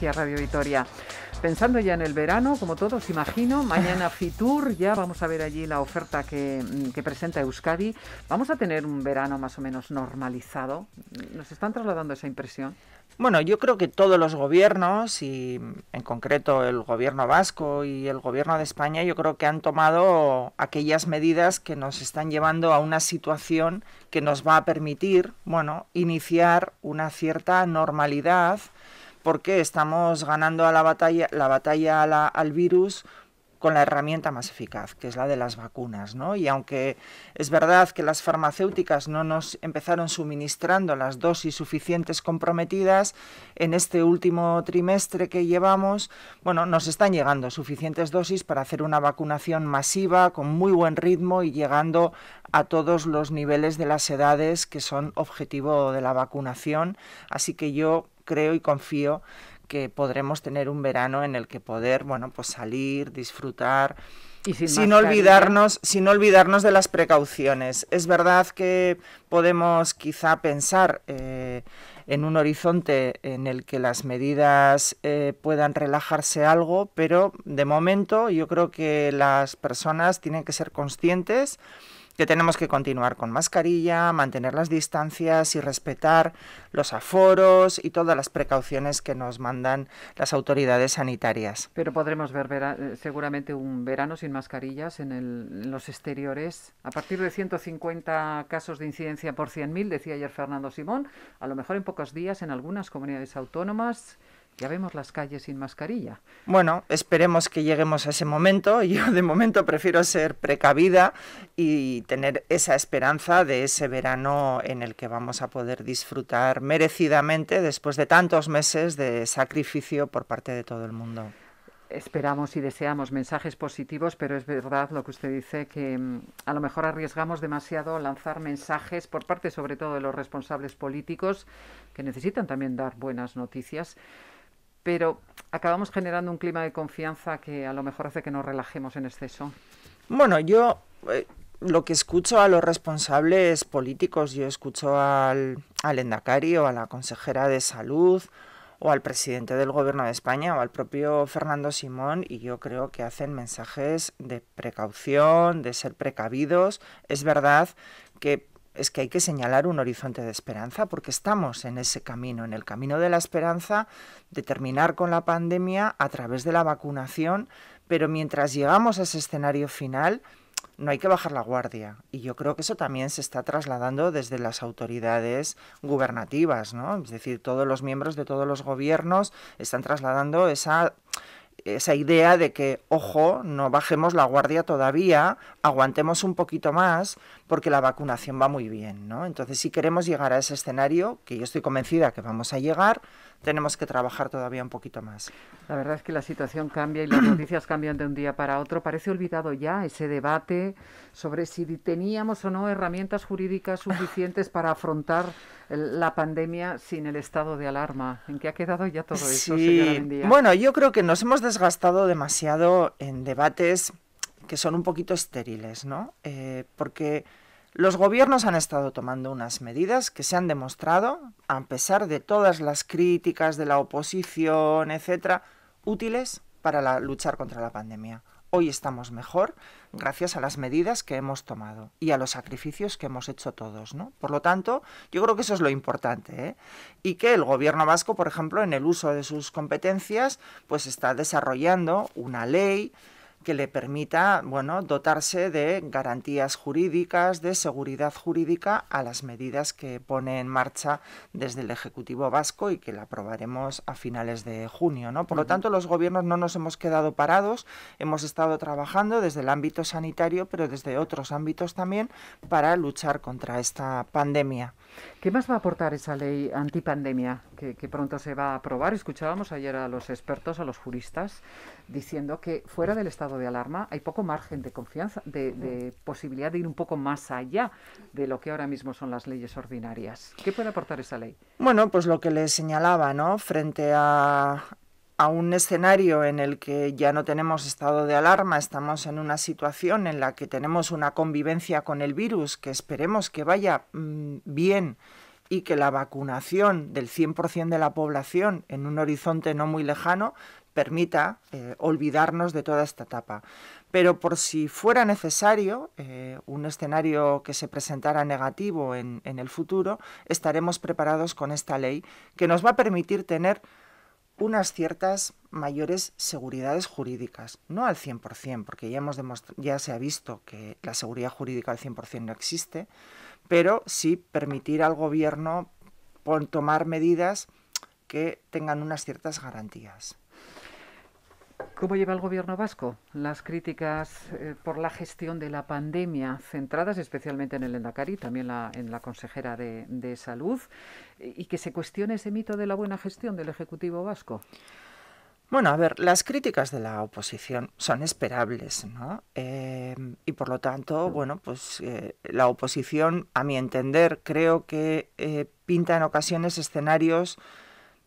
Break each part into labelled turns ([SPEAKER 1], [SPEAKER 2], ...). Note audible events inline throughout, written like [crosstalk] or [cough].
[SPEAKER 1] Radio Victoria. Pensando ya en el verano, como todos, imagino, mañana [laughs] Fitur, ya vamos a ver allí la oferta que, mm, que, presenta Euskadi. Vamos a tener un verano más o menos
[SPEAKER 2] normalizado. ¿Nos están trasladando esa impresión? Bueno, yo creo que todos los gobiernos, y en concreto el gobierno vasco y el gobierno de España, yo creo que han tomado aquellas medidas que nos están llevando a una situación que nos va a permitir, bueno, iniciar una cierta normalidad porque estamos ganando a la batalla, la batalla al virus con la herramienta más eficaz, que es la de las vacunas, ¿no? Y aunque es verdad que las farmacéuticas no nos empezaron suministrando las dosis suficientes comprometidas, en este último trimestre que llevamos, bueno, nos están llegando suficientes dosis para hacer una vacunación masiva, con muy buen ritmo y llegando a todos los niveles de las edades que son objetivo de la vacunación. Así que yo creo y confío que podremos tener un verano en el que poder, bueno, pues salir, disfrutar, sin, olvidarnos, sin olvidarnos de las precauciones. Es verdad que podemos quizá pensar eh, en un horizonte en el que las medidas eh, puedan relajarse algo, pero de momento yo creo que las personas tienen que ser conscientes que tenemos que continuar con mascarilla, mantener las distancias y respetar los aforos y todas las precauciones que nos mandan las autoridades sanitarias. Pero podremos ver eh, seguramente un verano sin mascarillas
[SPEAKER 1] en, en, los exteriores. A partir de 150 casos de incidencia por 100.000, decía ayer Fernando Simón, a lo mejor en pocos días en algunas comunidades autónomas. Ya vemos las calles sin mascarilla.
[SPEAKER 2] Bueno, esperemos que lleguemos a ese momento. [laughs] Yo de momento prefiero ser precavida y tener esa esperanza de ese verano en el que vamos a poder disfrutar merecidamente después de tantos meses de sacrificio por parte de todo el mundo esperamos y deseamos mensajes positivos, pero es verdad
[SPEAKER 1] lo que usted dice, que mm, a lo mejor arriesgamos demasiado lanzar mensajes por parte sobre todo de los responsables políticos, que necesitan también dar buenas noticias, pero acabamos generando un clima de confianza que a lo mejor hace que nos relajemos en exceso.
[SPEAKER 2] Bueno, yo eh, lo que escucho a los responsables políticos, yo escucho al, al Endacari o a la consejera de salud o al presidente del gobierno de España o al propio Fernando Simón y yo creo que hacen mensajes de precaución, de ser precavidos. Es verdad que es que hay que señalar un horizonte de esperanza porque estamos en ese camino, en el camino de la esperanza de terminar con la pandemia a través de la vacunación, pero mientras llegamos a ese escenario final no hay que bajar la guardia y yo creo que eso también se está trasladando desde las autoridades gubernativas, ¿no? Es decir, todos los miembros de todos los gobiernos están trasladando esa esa idea de que, ojo, no bajemos la guardia todavía, aguantemos un poquito más, porque la vacunación va muy bien, ¿no? Entonces, si queremos llegar a ese escenario, que yo estoy convencida que vamos a llegar, tenemos que trabajar todavía un poquito más. La verdad es que la situación cambia y las [clears throat] noticias cambian de un día para otro. Parece olvidado ya
[SPEAKER 1] ese debate sobre si teníamos o no herramientas jurídicas suficientes para afrontar la pandemia sin el estado de alarma. ¿En qué ha quedado ya todo eso, Bueno,
[SPEAKER 2] yo creo que nos hemos desgastado demasiado en debates que son un poquito estériles, ¿no? Eh, porque los gobiernos han estado tomando unas medidas que se han demostrado, a pesar de todas las críticas de la oposición, etcétera, útiles para la, luchar contra la pandemia. Hoy estamos mejor gracias a las medidas que hemos tomado y a los sacrificios que hemos hecho todos, ¿no? Por lo tanto, yo creo que eso es lo importante, ¿eh? Y que el gobierno vasco, por ejemplo, en el uso de sus competencias, pues está desarrollando una ley que le permita, bueno, dotarse de garantías jurídicas, de seguridad jurídica a las medidas que pone en marcha desde el Ejecutivo Vasco y que la aprobaremos a finales de junio, ¿no? Por lo tanto, los gobiernos no nos hemos quedado parados, hemos estado trabajando desde el ámbito sanitario, pero desde otros ámbitos también para luchar contra esta pandemia. ¿Qué más va a aportar esa ley antipandemia que, pronto se va a aprobar? Escuchábamos ayer a
[SPEAKER 1] los expertos, a los juristas, diciendo que fuera del estado de alarma hay poco margen de confianza, de, posibilidad de ir un poco más allá de lo que ahora mismo son las leyes ordinarias. ¿Qué puede aportar esa ley?
[SPEAKER 2] Bueno, pues lo que les señalaba, ¿no? Frente a a un escenario en el que ya no tenemos estado de alarma, estamos en una situación en la que tenemos una convivencia con el virus que esperemos que vaya mm, bien y que la vacunación del 100% de la población en un horizonte no muy lejano permita eh, olvidarnos de toda esta etapa. Pero por si fuera necesario eh, un escenario que se presentara negativo en el futuro, estaremos preparados con esta ley que nos va a permitir tener unas ciertas mayores seguridades jurídicas, no al 100%, porque ya, hemos ya se ha visto que la seguridad jurídica al 100% no existe, pero sí permitir al gobierno tomar medidas que tengan unas ciertas garantías. ¿Cómo lleva el gobierno vasco las críticas eh, por
[SPEAKER 1] la gestión de la pandemia, centradas especialmente en el Endacari, también en la consejera de, Salud, y que se cuestione ese mito de la buena gestión del Ejecutivo vasco?
[SPEAKER 2] Bueno, a ver, las críticas de la oposición son esperables, ¿no? Em, y por lo tanto, bueno, pues eh, la oposición, a mi entender, creo que eh, pinta en ocasiones escenarios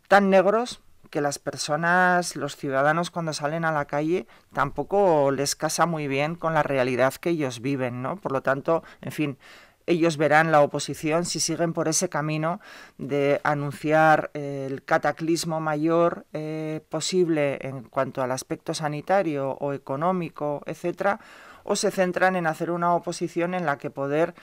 [SPEAKER 2] tan negros que las personas, los ciudadanos cuando salen a la calle tampoco les casa muy bien con la realidad que ellos viven, ¿no? Por lo tanto, en fin, ellos verán la oposición si siguen por ese camino de anunciar el cataclismo mayor eh, posible en cuanto al aspecto sanitario o económico, etcétera, o se centran en hacer una oposición en la que poder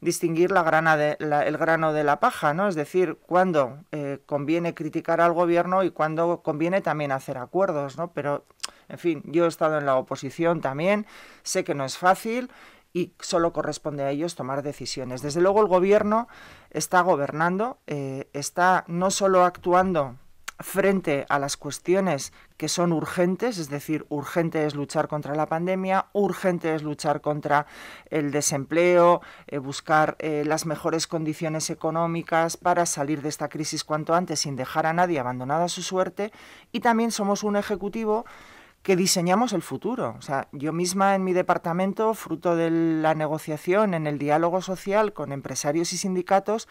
[SPEAKER 2] distinguir la grana de, el grano de la paja, ¿no? Es decir, cuando eh, conviene criticar al gobierno y cuando conviene también hacer acuerdos, ¿no? Pero, en fin, yo he estado en la oposición también, sé que no es fácil y solo corresponde a ellos tomar decisiones. Desde luego el gobierno está gobernando, eh, está no solo actuando frente a las cuestiones que son urgentes, es decir, urgente es luchar contra la pandemia, urgente es luchar contra el desempleo, eh, buscar eh, las mejores condiciones económicas para salir de esta crisis cuanto antes sin dejar a nadie abandonada a su suerte, y también somos un ejecutivo que diseñamos el futuro. O sea, yo misma en mi departamento, fruto de la negociación, en el diálogo social con empresarios y sindicatos,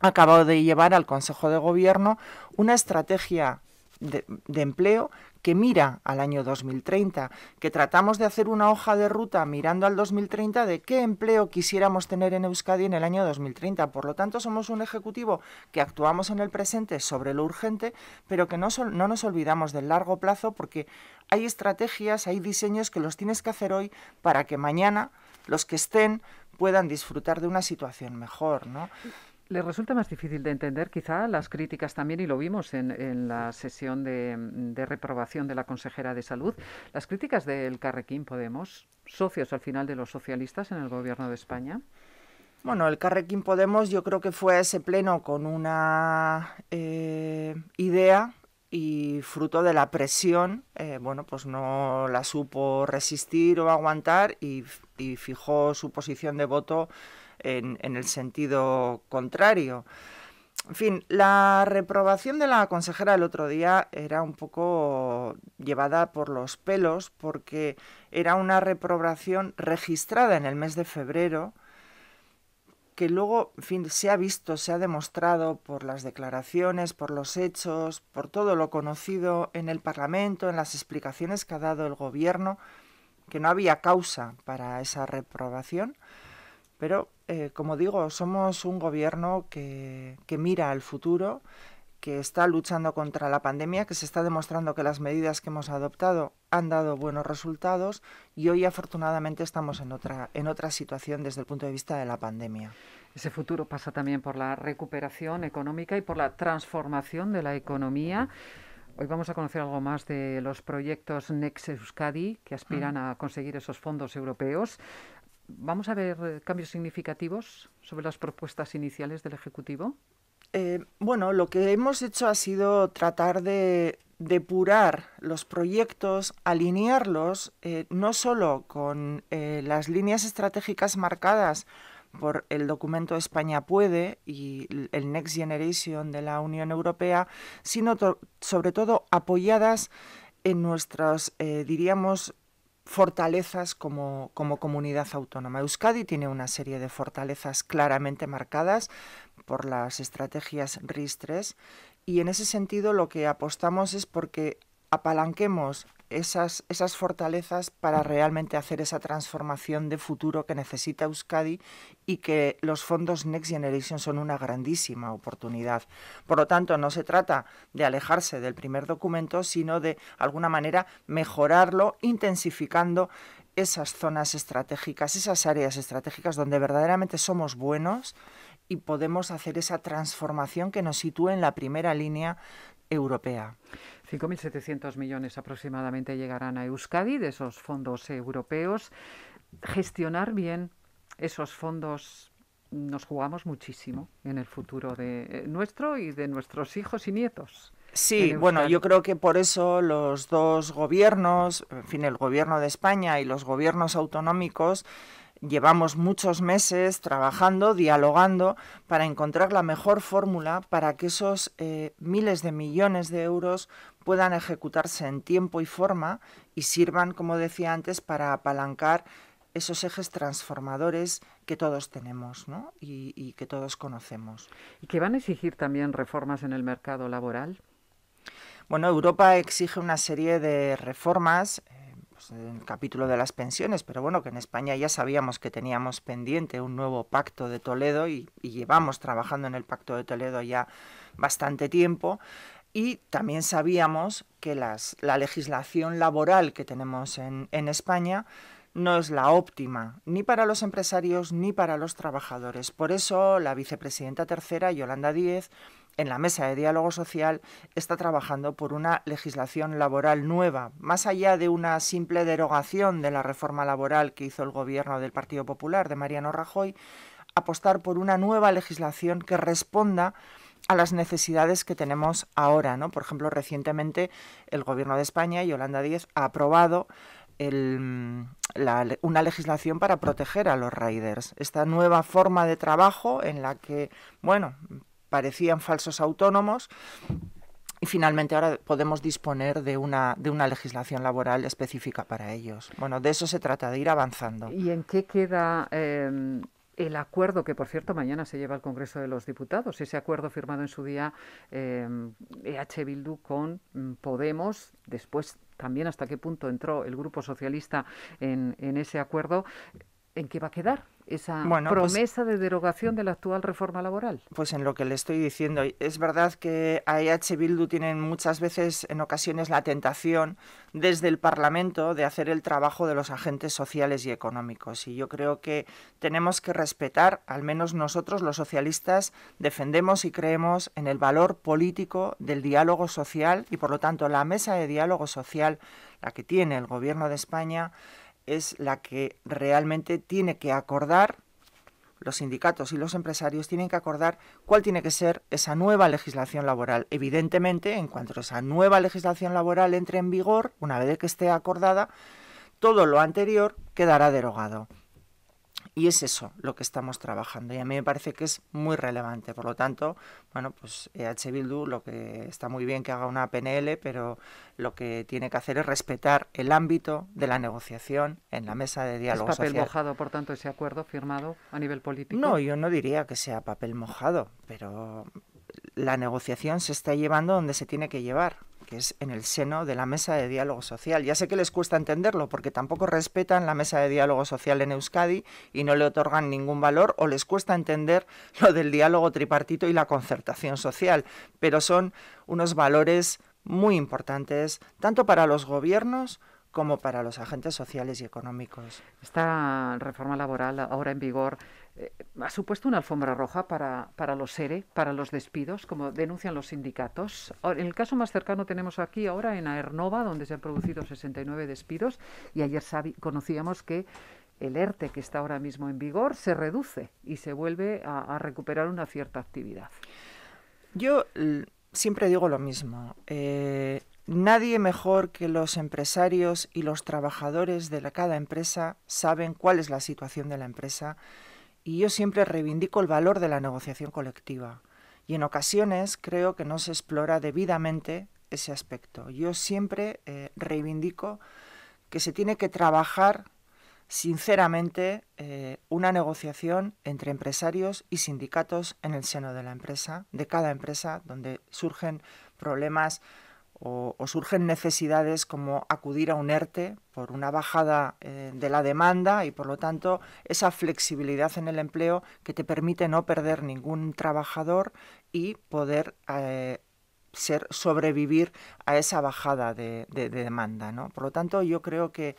[SPEAKER 2] acabado de llevar al Consejo de Gobierno una estrategia de, empleo que mira al año 2030, que tratamos de hacer una hoja de ruta mirando al 2030 de qué empleo quisiéramos tener en Euskadi en el año 2030. Por lo tanto, somos un ejecutivo que actuamos en el presente sobre lo urgente, pero que no, no nos olvidamos del largo plazo porque hay estrategias, hay diseños que los tienes que hacer hoy para que mañana los que estén puedan disfrutar de una situación mejor, ¿no?
[SPEAKER 1] Le resulta más difícil de entender quizá las críticas también, y lo vimos en, la sesión mm, de, reprobación de la consejera de salud, las críticas del Carrequín Podemos, socios
[SPEAKER 2] al final de los socialistas en el gobierno de España. Bueno, el Carrequín Podemos yo creo que fue ese pleno con una eh, idea y fruto de la presión, eh, bueno, pues no la supo resistir o aguantar y fijó su posición de voto en, el sentido contrario. En fin, la reprobación de la consejera el otro día era un poco llevada por los pelos porque era una reprobación registrada en el mes de febrero que luego, fin, se ha visto, se ha demostrado por las declaraciones, por los hechos, por todo lo conocido en el Parlamento, en las explicaciones que ha dado el Gobierno, que no había causa para esa reprobación. Pero, eh, como digo, somos un gobierno que, mira al futuro, que está luchando contra la pandemia, que se está demostrando que las medidas que hemos adoptado han dado buenos resultados y hoy afortunadamente estamos en otra, en otra situación desde el punto de vista de la pandemia. Ese futuro pasa también
[SPEAKER 1] por la recuperación económica y por la transformación de la economía. Hoy vamos a conocer algo más de los proyectos Next Euskadi que aspiran mm. a conseguir esos fondos europeos. ¿Vamos a ver eh, cambios significativos sobre las propuestas iniciales del
[SPEAKER 2] Ejecutivo? Eh, bueno, lo que hemos hecho ha sido tratar de depurar los proyectos, alinearlos eh, no solo con las líneas estratégicas marcadas por el documento España puede y el Next Generation de la Unión Europea, sino sobre todo apoyadas en nuestras diríamos, fortalezas como, como comunidad autónoma. Euskadi tiene una serie de fortalezas claramente marcadas por las estrategias RIS 3 y en ese sentido lo que apostamos es porque apalanquemos esas, esas fortalezas para realmente hacer esa transformación de futuro que necesita Euskadi y que los fondos Next Generation son una grandísima oportunidad. Por lo tanto, no se trata de alejarse del primer documento, sino de alguna manera mejorarlo, intensificando esas zonas estratégicas, esas áreas estratégicas donde verdaderamente somos buenos y podemos hacer esa transformación que nos sitúe en la primera línea europea.
[SPEAKER 1] 5.700 millones aproximadamente llegarán a Euskadi de esos fondos europeos. Gestionar bien esos fondos nos jugamos muchísimo en
[SPEAKER 2] el futuro de eh, nuestro y de nuestros hijos y nietos. Sí, bueno, yo creo que por eso los dos gobiernos, en fin, el gobierno de España y los gobiernos autonómicos, llevamos muchos meses trabajando, dialogando, para encontrar la mejor fórmula para que esos eh, miles de millones de euros puedan ejecutarse en tiempo y forma y sirvan, como decía antes, para apalancar esos ejes transformadores que todos tenemos ¿no? y, que todos conocemos. ¿Y que van a exigir también reformas en el mercado laboral? Bueno, Europa exige una serie de reformas, eh, pues, en el capítulo de las pensiones, pero bueno, que en España ya sabíamos que teníamos pendiente un nuevo pacto de Toledo y llevamos trabajando en el pacto de Toledo ya bastante tiempo. Y también sabíamos que las, la legislación laboral que tenemos en, en España no es la óptima, ni para los empresarios ni para los trabajadores. Por eso la vicepresidenta tercera, Yolanda Díez, en la mesa de diálogo social, está trabajando por una legislación laboral nueva, más allá de una simple derogación de la reforma laboral que hizo el gobierno del Partido Popular de Mariano Rajoy, apostar por una nueva legislación que responda a las necesidades que tenemos ahora, ¿no? Por ejemplo, recientemente el Gobierno de España y Holanda 10 ha aprobado mm, una legislación para proteger a los riders. Esta nueva forma de trabajo en la que, bueno, parecían falsos autónomos y finalmente ahora podemos disponer de una, de una legislación laboral específica para ellos. Bueno, de eso se trata, de ir avanzando.
[SPEAKER 1] ¿Y en qué queda em, el acuerdo que, por cierto, mañana se lleva al Congreso de los Diputados, ese acuerdo firmado en su día eh, e Bildu con mm, Podemos, después también hasta qué punto entró el Grupo Socialista en ese acuerdo, ¿en qué va a quedar? esa pues promesa de derogación de la actual reforma laboral?
[SPEAKER 2] Pues en lo que le estoy diciendo, es verdad que EH Bildu tienen muchas veces, en ocasiones, la tentación desde el Parlamento de hacer el trabajo de los agentes sociales y económicos. Y yo creo que tenemos que respetar, al menos nosotros los socialistas, defendemos y creemos en el valor político del diálogo social y, por lo tanto, la mesa de diálogo social, la que tiene el Gobierno de España, es la que realmente tiene que acordar, los sindicatos y los empresarios tienen que acordar cuál tiene que ser esa nueva legislación laboral. Evidentemente, en cuanto esa nueva legislación laboral entre en vigor, una vez que esté acordada, todo lo anterior quedará derogado. Y es eso lo que estamos trabajando y a mí me parece que es muy relevante. Por lo tanto, bueno, pues EH Bildu lo que está muy bien que haga una PNL, pero lo que tiene que hacer es respetar el ámbito de la negociación en la mesa de diálogo ¿Es papel mojado,
[SPEAKER 1] por tanto, ese acuerdo firmado a nivel político? No, yo
[SPEAKER 2] no diría que sea papel mojado, pero la negociación se está llevando donde se tiene que llevar, que es en el seno de la mesa de diálogo social. Ya sé que les cuesta entenderlo porque tampoco respetan la mesa de diálogo social en Euskadi y no le otorgan ningún valor o les cuesta entender lo del diálogo tripartito y la concertación social, pero son unos valores muy importantes tanto para los gobiernos como para los agentes sociales y económicos.
[SPEAKER 1] Esta reforma laboral ahora en vigor eh, ha supuesto una alfombra roja para, para los ERE, para los despidos, como denuncian los sindicatos. En el caso más cercano tenemos aquí ahora en Aernova, donde se han producido 69 despidos y ayer conocíamos que el ERTE que está ahora mismo en vigor se reduce y se vuelve a, recuperar una cierta
[SPEAKER 2] actividad. Yo siempre digo lo mismo. Eh, Nadie mejor que los empresarios y los trabajadores de cada empresa saben cuál es la situación de la empresa y yo siempre reivindico el valor de la negociación colectiva y en ocasiones creo que no se explora debidamente ese aspecto. Yo siempre eh, reivindico que se tiene que trabajar sinceramente eh, una negociación entre empresarios y sindicatos en el seno de la empresa, de cada empresa, donde surgen problemas o, surgen necesidades como acudir a un ERTE por una bajada eh, de la demanda y por lo tanto esa flexibilidad en el empleo que te permite no perder ningún trabajador y poder eh, ser sobrevivir a esa bajada de, demanda. ¿no? Por lo tanto, yo creo que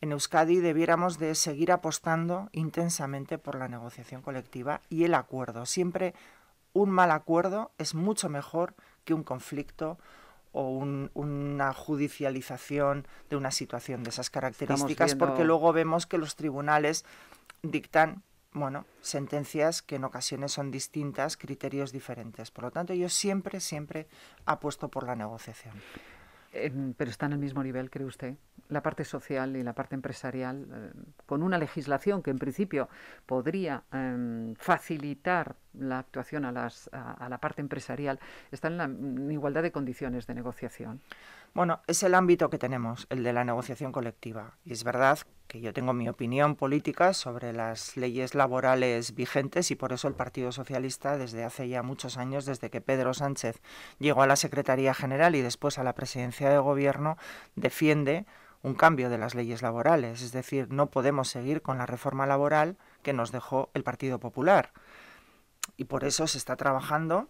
[SPEAKER 2] en Euskadi debiéramos de seguir apostando intensamente por la negociación colectiva y el acuerdo. Siempre un mal acuerdo es mucho mejor que un conflicto o una judicialización de una situación de esas características, porque luego vemos que los tribunales dictan bueno, sentencias que en ocasiones son distintas, criterios diferentes. Por lo tanto, yo siempre, siempre apuesto por la negociación
[SPEAKER 1] pero están al mismo nivel, cree usted, la parte social y la parte empresarial, eh, con una legislación que en principio podría em, facilitar la actuación a, la parte empresarial, están en, la, igualdad de condiciones de negociación.
[SPEAKER 2] Bueno, es el ámbito que tenemos, el de la negociación colectiva. Y es verdad que yo tengo mi opinión política sobre las leyes laborales vigentes y por eso el Partido Socialista desde hace ya muchos años, desde que Pedro Sánchez llegó a la Secretaría General y después a la Presidencia de Gobierno, defiende un cambio de las leyes laborales. Es decir, no podemos seguir con la reforma laboral que nos dejó el Partido Popular. Y por eso se está trabajando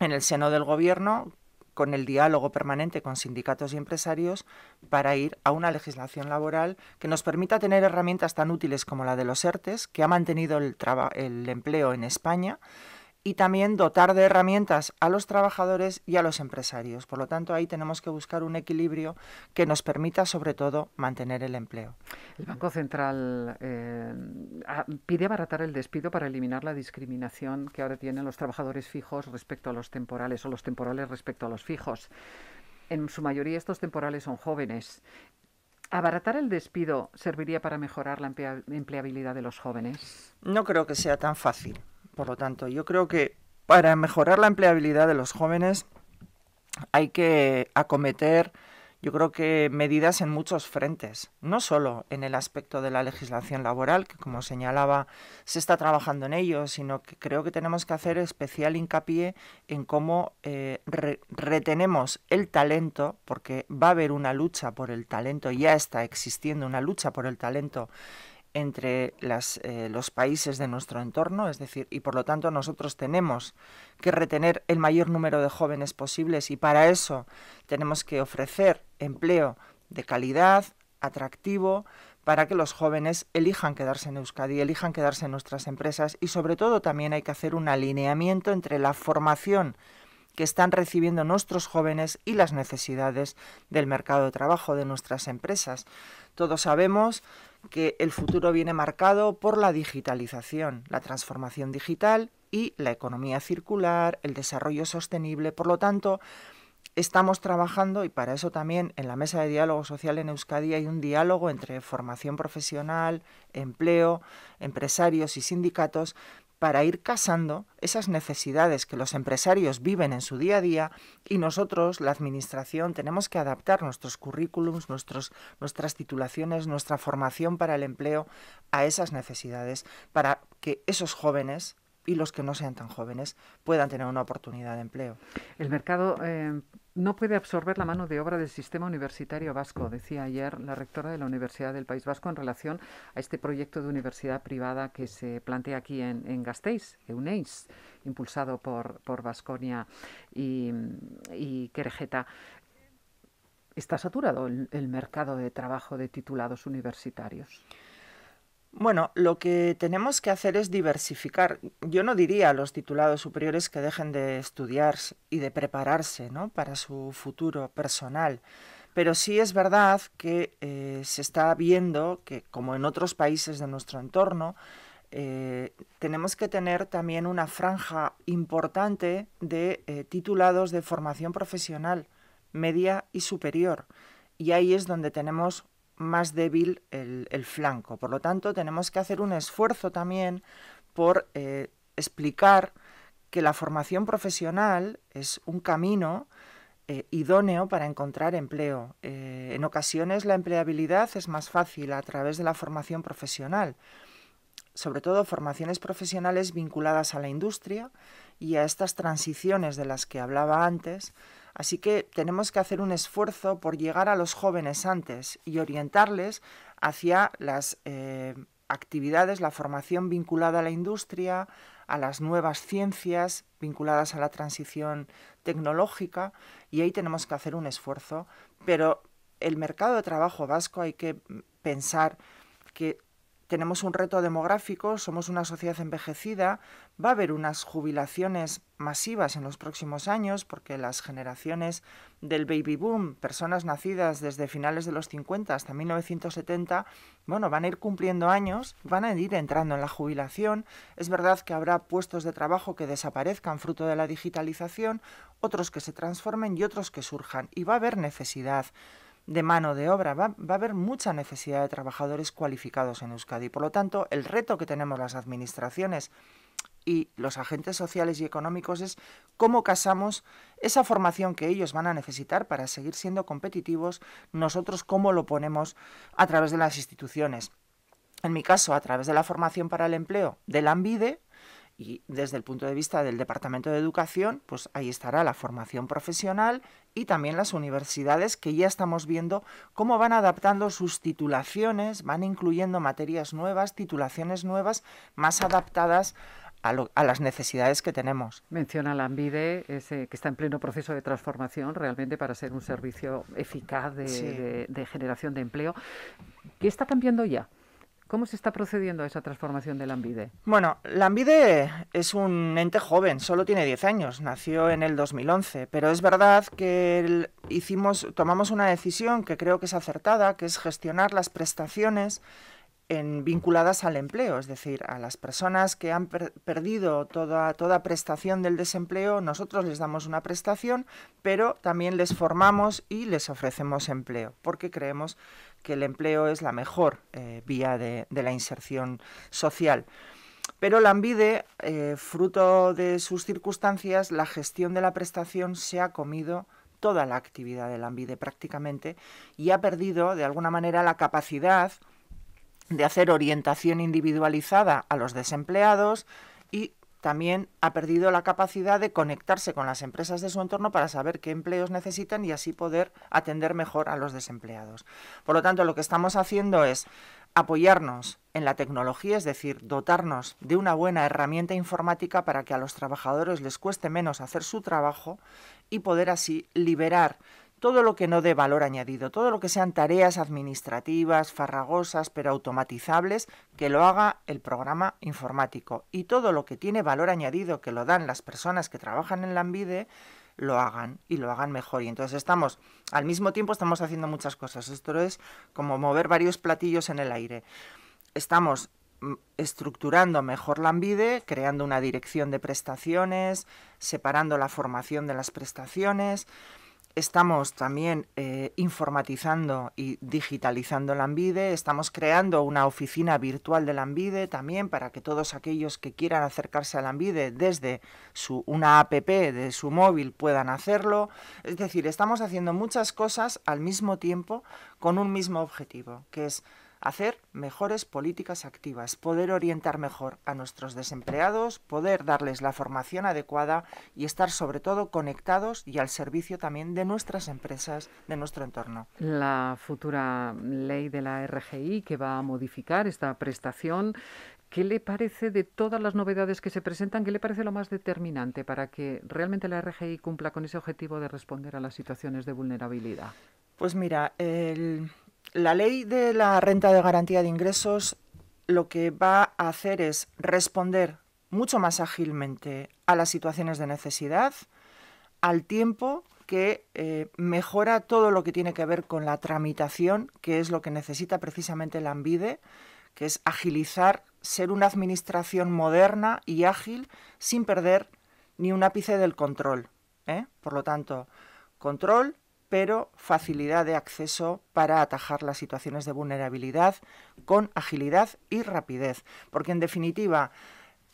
[SPEAKER 2] en el seno del Gobierno con el diálogo permanente con sindicatos y empresarios para ir a una legislación laboral que nos permita tener herramientas tan útiles como la de los ERTES, que ha mantenido el, el empleo en España, y también dotar de herramientas a los trabajadores y a los empresarios. Por lo tanto, ahí tenemos que buscar un equilibrio que nos permita, sobre todo, mantener el empleo. El Banco Central
[SPEAKER 1] eh, ah, pide abaratar el despido para eliminar la discriminación que ahora tienen los trabajadores fijos respecto a los temporales o los temporales respecto a los fijos. En su mayoría estos temporales son jóvenes. ¿Abaratar el despido serviría para mejorar la
[SPEAKER 2] empleabilidad de los jóvenes? No creo que sea tan fácil. Por lo tanto, yo creo que para mejorar la empleabilidad de los jóvenes hay que acometer, yo creo que medidas en muchos frentes, no solo en el aspecto de la legislación laboral, que como señalaba se está trabajando en ello, sino que creo que tenemos que hacer especial hincapié en cómo eh, retenemos el talento, porque va a haber una lucha por el talento, ya está existiendo una lucha por el talento entre eh, los países de nuestro entorno, es decir, y por lo tanto nosotros tenemos que retener el mayor número de jóvenes posibles y para eso tenemos que ofrecer empleo de calidad, atractivo, para que los jóvenes elijan quedarse en Euskadi, elijan quedarse en nuestras empresas y sobre todo también hay que hacer un alineamiento entre la formación que están recibiendo nuestros jóvenes y las necesidades del mercado de trabajo de nuestras empresas. Todos sabemos que el futuro viene marcado por la digitalización, la transformación digital y la economía circular, el desarrollo sostenible. Por lo tanto, estamos trabajando y para eso también en la mesa de diálogo social en Euskadi hay un diálogo entre formación profesional, empleo, empresarios y sindicatos para ir casando esas necesidades que los empresarios viven en su día a día y nosotros, la Administración, tenemos que adaptar nuestros currículums, nuestros, nuestras titulaciones, nuestra formación para el empleo a esas necesidades, para que esos jóvenes y los que no sean tan jóvenes puedan tener una oportunidad de empleo. El mercado eh, no puede absorber la mano de obra
[SPEAKER 1] del sistema universitario vasco, decía ayer la rectora de la Universidad del País Vasco en relación a este proyecto de universidad privada que se plantea aquí en, en Gasteiz, EUNEIS, impulsado por, por Vasconia y, y Querejeta.
[SPEAKER 2] ¿Está saturado el mercado de trabajo de titulados universitarios? Bueno, lo que tenemos que hacer es diversificar. Yo no diría a los titulados superiores que dejen de estudiar y de prepararse ¿no? para su futuro personal, pero sí es verdad que eh, se está viendo que, como en otros países de nuestro entorno, eh, tenemos que tener también una franja importante de eh, titulados de formación profesional, media y superior. Y ahí es donde tenemos más débil el, flanco. Por lo tanto, tenemos que hacer un esfuerzo también por eh, explicar que la formación profesional es un camino eh, idóneo para encontrar empleo. Eh, en ocasiones la empleabilidad es más fácil a través de la formación profesional, sobre todo formaciones profesionales vinculadas a la industria y a estas transiciones de las que hablaba antes Así que tenemos que hacer un esfuerzo por llegar a los jóvenes antes y orientarles hacia las eh, actividades, la formación vinculada a la industria, a las nuevas ciencias vinculadas a la transición tecnológica y ahí tenemos que hacer un esfuerzo. Pero el mercado de trabajo vasco hay que pensar que tenemos un reto demográfico, somos una sociedad envejecida, va a haber unas jubilaciones masivas en los próximos años porque las generaciones del baby boom, personas nacidas desde finales de los 50 hasta 1970, bueno, van a ir cumpliendo años, van a ir entrando en la jubilación. Es verdad que habrá puestos de trabajo que desaparezcan fruto de la digitalización, otros que se transformen y otros que surjan y va a haber necesidad de mano de obra. Va, va, a haber mucha necesidad de trabajadores cualificados en Euskadi. Por lo tanto, el reto que tenemos las administraciones y los agentes sociales y económicos es cómo casamos esa formación que ellos van a necesitar para seguir siendo competitivos, nosotros cómo lo ponemos a través de las instituciones. En mi caso, a través de la formación para el empleo de la y desde el punto de vista del Departamento de Educación, pues ahí estará la formación profesional y también las universidades que ya estamos viendo cómo van adaptando sus titulaciones, van incluyendo materias nuevas, titulaciones nuevas, más adaptadas a, las necesidades que tenemos. Menciona la ANVIDE, ese, que está en pleno proceso de transformación realmente para ser un servicio
[SPEAKER 1] eficaz de, de generación de empleo. ¿Qué está cambiando ya? ¿Cómo se está procediendo a esa transformación del AMBIDE?
[SPEAKER 2] Bueno, la AMBIDE es un ente joven, solo tiene 10 años, nació en el 2011, pero es verdad que hicimos, tomamos una decisión que creo que es acertada, que es gestionar las prestaciones en, vinculadas al empleo, es decir, a las personas que han perdido toda, toda prestación del desempleo, nosotros les damos una prestación, pero también les formamos y les ofrecemos empleo, porque creemos que el empleo es la mejor eh, vía de, la inserción social. Pero la ambide, eh, fruto de sus circunstancias, la gestión de la prestación se ha comido toda la actividad de la ambide prácticamente y ha perdido de alguna manera la capacidad de hacer orientación individualizada a los desempleados y también ha perdido la capacidad de conectarse con las empresas de su entorno para saber qué empleos necesitan y así poder atender mejor a los desempleados. Por lo tanto, lo que estamos haciendo es apoyarnos en la tecnología, es decir, dotarnos de una buena herramienta informática para que a los trabajadores les cueste menos hacer su trabajo y poder así liberar todo lo que no dé valor añadido, todo lo que sean tareas administrativas, farragosas, pero automatizables, que lo haga el programa informático. Y todo lo que tiene valor añadido, que lo dan las personas que trabajan en la ANVIDE, lo hagan y lo hagan mejor. Y entonces estamos, al mismo tiempo estamos haciendo muchas cosas. Esto es como mover varios platillos en el aire. Estamos mm, estructurando mejor la ANVIDE, creando una dirección de prestaciones, separando la formación de las prestaciones estamos también eh, informatizando y digitalizando la Ambide, estamos creando una oficina virtual de la Ambide también para que todos aquellos que quieran acercarse a la Ambide desde su, una app de su móvil puedan hacerlo. Es decir, estamos haciendo muchas cosas al mismo tiempo con un mismo objetivo, que es hacer mejores políticas activas, poder orientar mejor a nuestros desempleados, poder darles la formación adecuada y estar sobre todo conectados y al servicio también de nuestras empresas, de nuestro entorno.
[SPEAKER 1] La futura ley de la RGI que va a modificar esta prestación ¿Qué le parece de todas las novedades que se presentan? ¿Qué le parece lo más determinante para que realmente la RGI cumpla con ese objetivo de responder a las situaciones de vulnerabilidad?
[SPEAKER 2] Pues mira, el, la ley de la renta de garantía de ingresos lo que va a hacer es responder mucho más ágilmente a las situaciones de necesidad, al tiempo que eh, mejora todo lo que tiene que ver con la tramitación, que es lo que necesita precisamente la ANVIDE, que es agilizar, ser una administración moderna y ágil sin perder ni un ápice del control. ¿eh? Por lo tanto, control, pero facilidad de acceso para atajar las situaciones de vulnerabilidad con agilidad y rapidez. Porque en definitiva,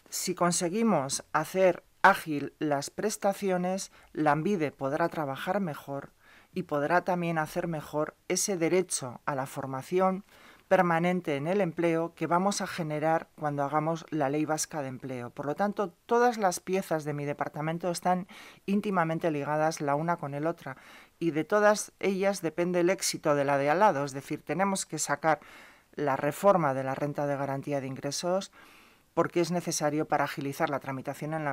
[SPEAKER 2] si conseguimos hacer ágil las prestaciones, la ANVIDE podrá trabajar mejor y podrá también hacer mejor ese derecho a la formación permanente en el empleo que vamos a generar cuando hagamos la ley vasca de empleo. Por lo tanto, todas las piezas de mi departamento están íntimamente ligadas la una con el otra y de todas ellas depende el éxito de la de al lado. Es decir, tenemos que sacar la reforma de la renta de garantía de ingresos, porque es necesario para agilizar la tramitación en la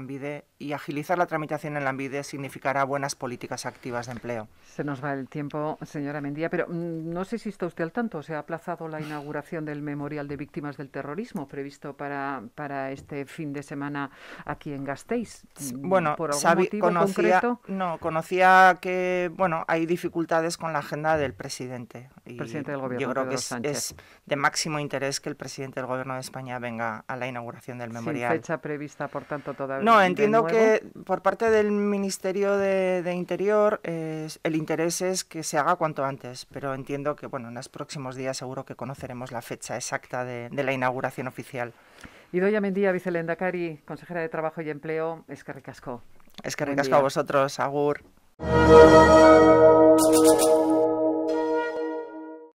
[SPEAKER 2] y agilizar la tramitación en la significará buenas políticas activas de empleo.
[SPEAKER 1] Se nos va el tiempo, señora Mendía, pero mm, no sé si está usted al tanto, se ha aplazado la inauguración del Memorial de Víctimas del Terrorismo previsto para, para este fin de semana aquí en Gasteiz. Mm, bueno, ¿Por concreto?
[SPEAKER 2] No, conocía que bueno, hay dificultades con la agenda del presidente. presidente del gobierno, yo creo que es de máximo interés que el presidente del gobierno de España venga a la inauguración fecha prevista, por tanto, todavía. No, entiendo que por parte del Ministerio de, Interior el interés es que se haga cuanto antes, pero entiendo que bueno, en los próximos días seguro que conoceremos la fecha exacta de, la inauguración oficial. Y doy a Mendía, Cari, consejera de Trabajo y Empleo, es que ricasco. Es a vosotros, Agur.